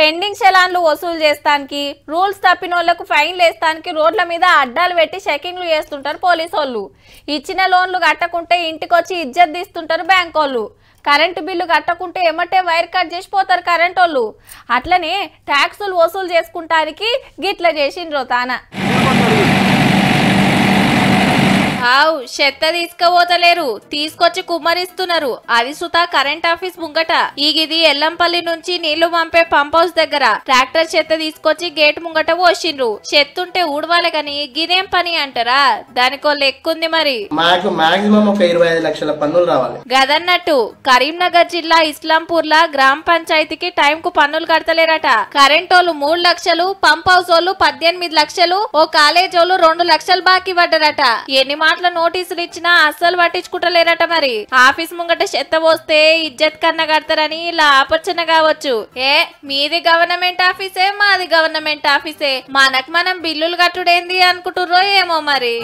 pending చలాన్లు వసూలు చేస్తానికి rules తప్పినోళ్లకు ఫైన్లు వేస్తానికి రోడ్ల మీద అడ్డాలు పెట్టి చెకింగ్లు చేస్తుంటారు పోలీసు ఇచ్చిన లోన్లు కట్టకుంటే ఇంటికొచ్చి ఇజ్జత్ తీస్తుంటారు బ్యాంక్ వాళ్ళు కరెంటు బిల్లు కట్టకుంటే ఏమంటే వైర్ కట్ చేసిపోతారు కరెంటు వాళ్ళు అట్లనే ట్యాక్సులు వసూలు చేసుకుంటానికి గిట్ల చేసిండ్రో తానా చెత్త తీసుకపోతలేరు తీసుకొచ్చి కుమ్మరిస్తున్నారు అది సుత కరెంట్ ఆఫీస్ ముంగట ఈగిది ఎల్లంపల్లి నుంచి నీళ్లు పంపే పంప్ హౌస్ దగ్గర ట్రాక్టర్ చెత్త తీసుకొచ్చి గేట్ ముంగట పోసిండ్రు చెత్తుంటే ఊడవాలి కాని గిదేం పని అంటారా దానికో లెక్కుంది మరి మాకు మాక్సిమం ఒక ఇరవై లక్షల పన్నులు రావాలి గదన్నట్టు కరీంనగర్ జిల్లా ఇస్లాంపూర్ లా గ్రామ పంచాయతీకి టైం కు పన్నులు కడతలేరట కరెంట్ వాళ్ళు మూడు లక్షలు పంప్ హౌస్ వాళ్ళు పద్దెనిమిది లక్షలు ఓ కాలేజ్ వాళ్ళు రెండు లక్షలు బాకీ పడ్డరట ఎన్ని మాటల నోటీస్ నోటీసులు ఇచ్చినా అస్సలు పట్టించుకుంటలేరట మరి ఆఫీస్ ముంగట చెత్త పోస్తే ఇజ్జత్ కన్నా కడతారని ఇలా ఆపర్చన కావచ్చు ఏ మీది గవర్నమెంట్ ఆఫీసే మాది గవర్నమెంట్ ఆఫీసే మనకు మనం బిల్లులు కట్టుడేంది అనుకుంటుర్రో ఏమో మరి